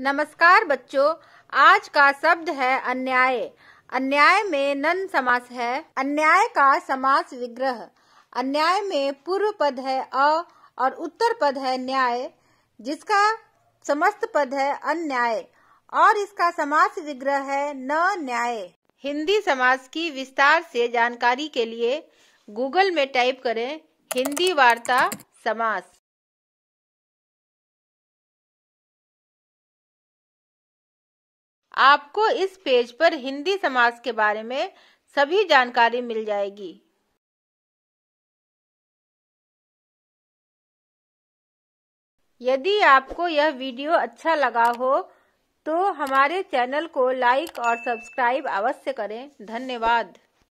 नमस्कार बच्चों आज का शब्द है अन्याय अन्याय में नन समास है अन्याय का समास विग्रह अन्याय में पूर्व पद है अ और उत्तर पद है न्याय जिसका समस्त पद है अन्याय और इसका समास विग्रह है न न्याय हिंदी समास की विस्तार से जानकारी के लिए गूगल में टाइप करें हिंदी वार्ता समास आपको इस पेज पर हिंदी समाज के बारे में सभी जानकारी मिल जाएगी यदि आपको यह वीडियो अच्छा लगा हो तो हमारे चैनल को लाइक और सब्सक्राइब अवश्य करें धन्यवाद